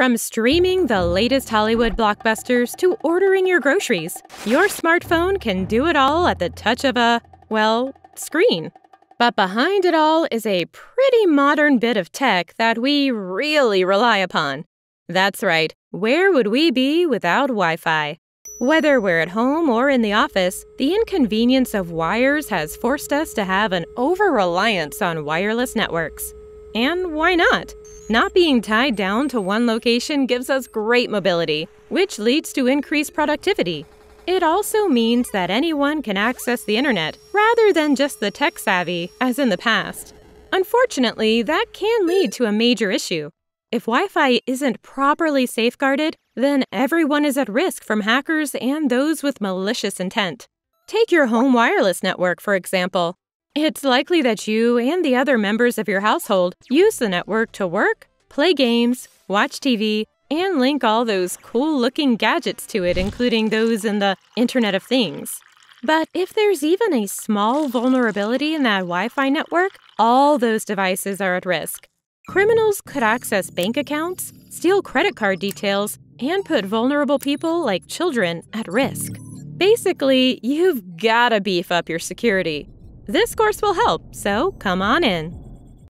From streaming the latest Hollywood blockbusters to ordering your groceries, your smartphone can do it all at the touch of a, well, screen. But behind it all is a pretty modern bit of tech that we really rely upon. That's right, where would we be without Wi Fi? Whether we're at home or in the office, the inconvenience of wires has forced us to have an over reliance on wireless networks. And why not? Not being tied down to one location gives us great mobility, which leads to increased productivity. It also means that anyone can access the internet rather than just the tech savvy, as in the past. Unfortunately, that can lead to a major issue. If Wi Fi isn't properly safeguarded, then everyone is at risk from hackers and those with malicious intent. Take your home wireless network, for example. It's likely that you and the other members of your household use the network to work, play games, watch TV, and link all those cool looking gadgets to it, including those in the Internet of Things. But if there's even a small vulnerability in that Wi Fi network, all those devices are at risk. Criminals could access bank accounts, steal credit card details, and put vulnerable people, like children, at risk. Basically, you've gotta beef up your security. This course will help, so come on in.